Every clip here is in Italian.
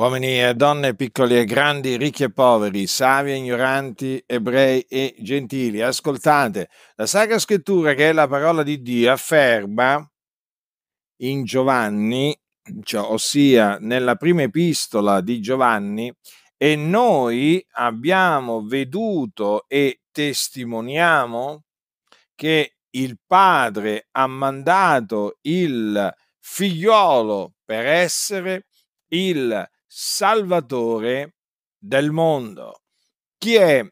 uomini e donne, piccoli e grandi, ricchi e poveri, savi e ignoranti, ebrei e gentili, ascoltate, la Sacra Scrittura, che è la parola di Dio, afferma in Giovanni, cioè, ossia nella prima epistola di Giovanni, e noi abbiamo veduto e testimoniamo che il Padre ha mandato il figliolo per essere il Salvatore del mondo. Chi è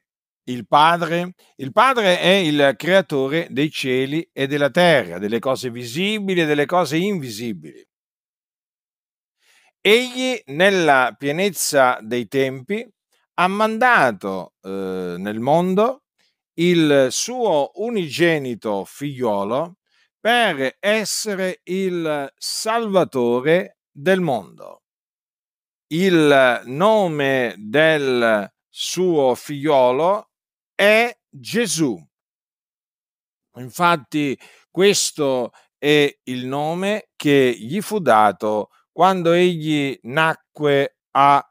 il Padre? Il Padre è il creatore dei cieli e della terra, delle cose visibili e delle cose invisibili. Egli nella pienezza dei tempi ha mandato eh, nel mondo il suo unigenito figliolo per essere il salvatore del mondo il nome del suo figliolo è Gesù. Infatti questo è il nome che gli fu dato quando egli nacque a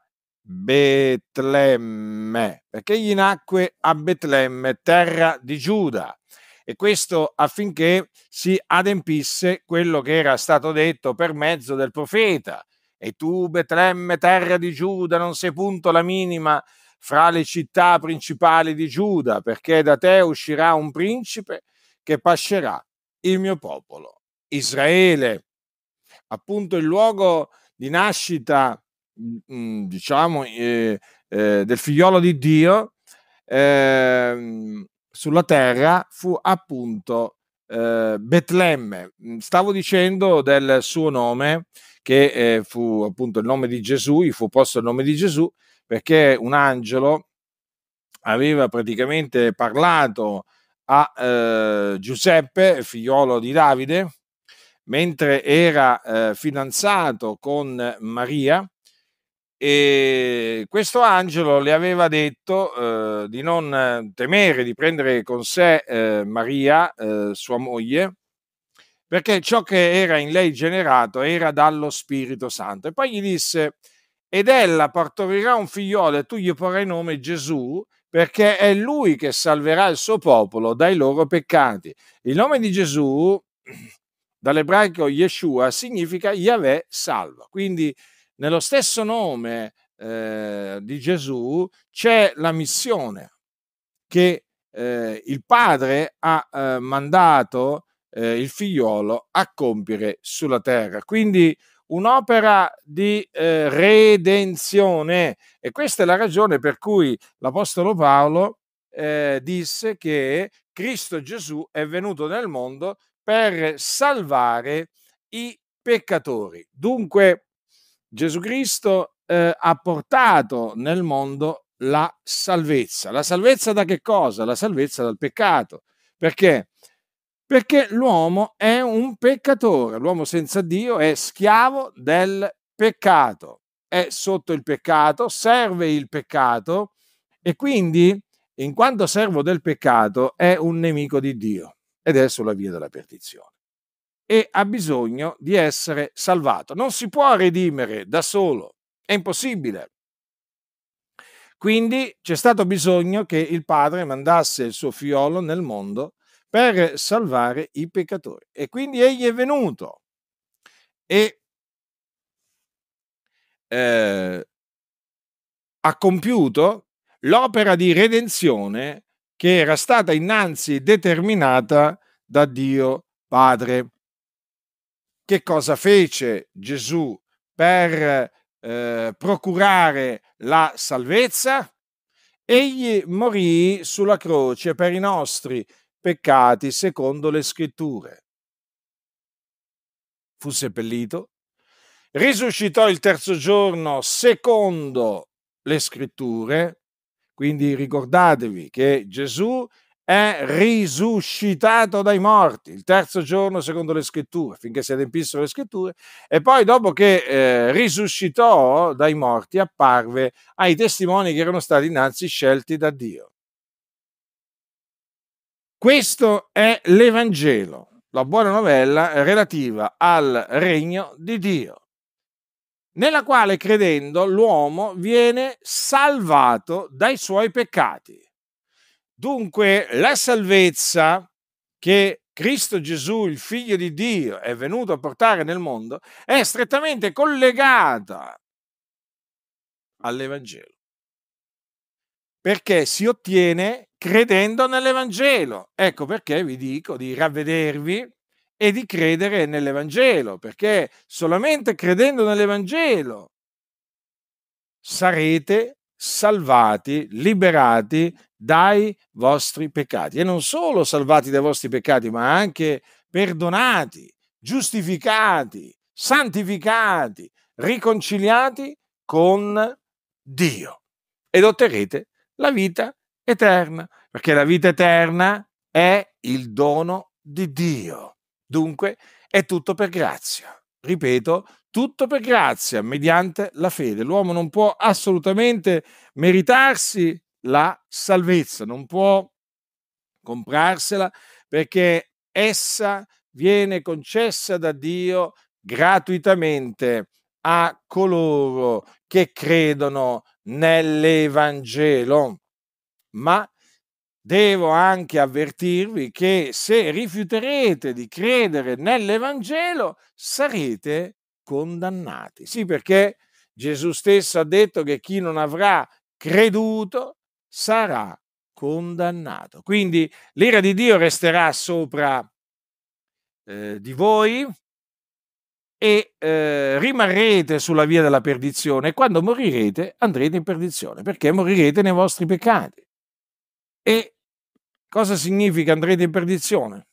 Betlemme, perché egli nacque a Betlemme, terra di Giuda. E questo affinché si adempisse quello che era stato detto per mezzo del profeta, e tu, Betlemme, terra di Giuda, non sei punto la minima fra le città principali di Giuda, perché da te uscirà un principe che pascerà il mio popolo, Israele. Appunto il luogo di nascita, mm, mm, diciamo, eh, eh, del figliolo di Dio eh, sulla terra fu appunto eh, Betlemme. Mm, stavo dicendo del suo nome, che eh, fu appunto il nome di Gesù, gli fu posto il nome di Gesù, perché un angelo aveva praticamente parlato a eh, Giuseppe, figliolo di Davide, mentre era eh, fidanzato con Maria, e questo angelo le aveva detto eh, di non temere di prendere con sé eh, Maria, eh, sua moglie, perché ciò che era in lei generato era dallo Spirito Santo. E poi gli disse, ed ella partorirà un figliolo e tu gli porrai nome Gesù, perché è lui che salverà il suo popolo dai loro peccati. Il nome di Gesù, dall'ebraico Yeshua, significa Yahweh salva. Quindi nello stesso nome eh, di Gesù c'è la missione che eh, il padre ha eh, mandato eh, il figliolo a compiere sulla terra. Quindi un'opera di eh, redenzione e questa è la ragione per cui l'Apostolo Paolo eh, disse che Cristo Gesù è venuto nel mondo per salvare i peccatori. Dunque, Gesù Cristo eh, ha portato nel mondo la salvezza. La salvezza da che cosa? La salvezza dal peccato. Perché? Perché l'uomo è un peccatore, l'uomo senza Dio è schiavo del peccato, è sotto il peccato, serve il peccato e quindi, in quanto servo del peccato, è un nemico di Dio ed è sulla via della perdizione e ha bisogno di essere salvato. Non si può redimere da solo, è impossibile. Quindi c'è stato bisogno che il padre mandasse il suo figliolo nel mondo per salvare i peccatori. E quindi egli è venuto e eh, ha compiuto l'opera di redenzione che era stata innanzi determinata da Dio Padre. Che cosa fece Gesù per eh, procurare la salvezza? Egli morì sulla croce per i nostri peccati secondo le scritture. Fu seppellito, risuscitò il terzo giorno secondo le scritture, quindi ricordatevi che Gesù è risuscitato dai morti, il terzo giorno secondo le scritture, finché si adempissero le scritture, e poi dopo che eh, risuscitò dai morti apparve ai testimoni che erano stati innanzi scelti da Dio. Questo è l'Evangelo, la buona novella relativa al regno di Dio, nella quale credendo l'uomo viene salvato dai suoi peccati Dunque la salvezza che Cristo Gesù, il figlio di Dio, è venuto a portare nel mondo, è strettamente collegata all'Evangelo. Perché si ottiene credendo nell'Evangelo. Ecco perché vi dico di ravvedervi e di credere nell'Evangelo, perché solamente credendo nell'Evangelo sarete salvati, liberati dai vostri peccati. E non solo salvati dai vostri peccati, ma anche perdonati, giustificati, santificati, riconciliati con Dio. Ed otterrete la vita eterna, perché la vita eterna è il dono di Dio. Dunque è tutto per grazia ripeto, tutto per grazia, mediante la fede. L'uomo non può assolutamente meritarsi la salvezza, non può comprarsela perché essa viene concessa da Dio gratuitamente a coloro che credono nell'Evangelo. Ma devo anche avvertirvi che se rifiuterete di credere nell'Evangelo sarete condannati. Sì, perché Gesù stesso ha detto che chi non avrà creduto sarà condannato. Quindi l'ira di Dio resterà sopra eh, di voi e eh, rimarrete sulla via della perdizione e quando morirete andrete in perdizione perché morirete nei vostri peccati. E Cosa significa andrete in perdizione?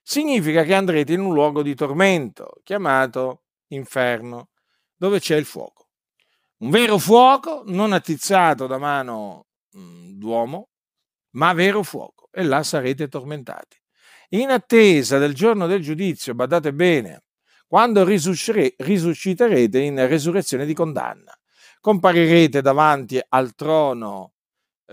Significa che andrete in un luogo di tormento chiamato inferno, dove c'è il fuoco. Un vero fuoco non attizzato da mano mm, d'uomo, ma vero fuoco, e là sarete tormentati. In attesa del giorno del giudizio, badate bene, quando risusciterete in resurrezione di condanna, comparirete davanti al trono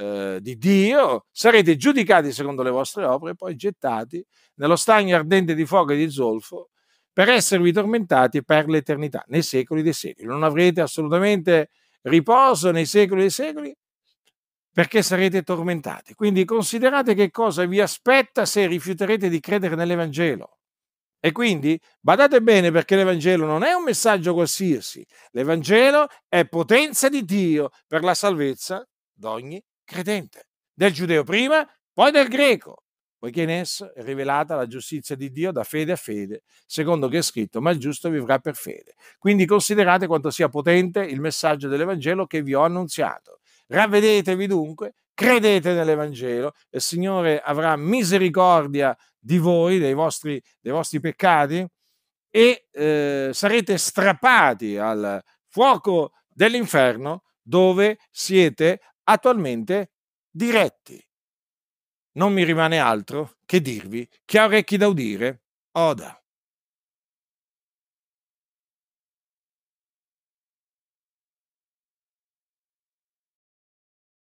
eh, di Dio, sarete giudicati secondo le vostre opere e poi gettati nello stagno ardente di fuoco e di zolfo per esservi tormentati per l'eternità, nei secoli dei secoli. Non avrete assolutamente riposo nei secoli dei secoli perché sarete tormentati. Quindi considerate che cosa vi aspetta se rifiuterete di credere nell'Evangelo. E quindi badate bene perché l'Evangelo non è un messaggio qualsiasi, l'Evangelo è potenza di Dio per la salvezza d'ogni credente, del giudeo prima, poi del greco, poiché in esso è rivelata la giustizia di Dio da fede a fede, secondo che è scritto, ma il giusto vivrà per fede. Quindi considerate quanto sia potente il messaggio dell'Evangelo che vi ho annunziato. Ravvedetevi dunque, credete nell'Evangelo, e il Signore avrà misericordia di voi, dei vostri, dei vostri peccati, e eh, sarete strappati al fuoco dell'inferno dove siete attualmente diretti. Non mi rimane altro che dirvi che ha orecchi da udire, oda.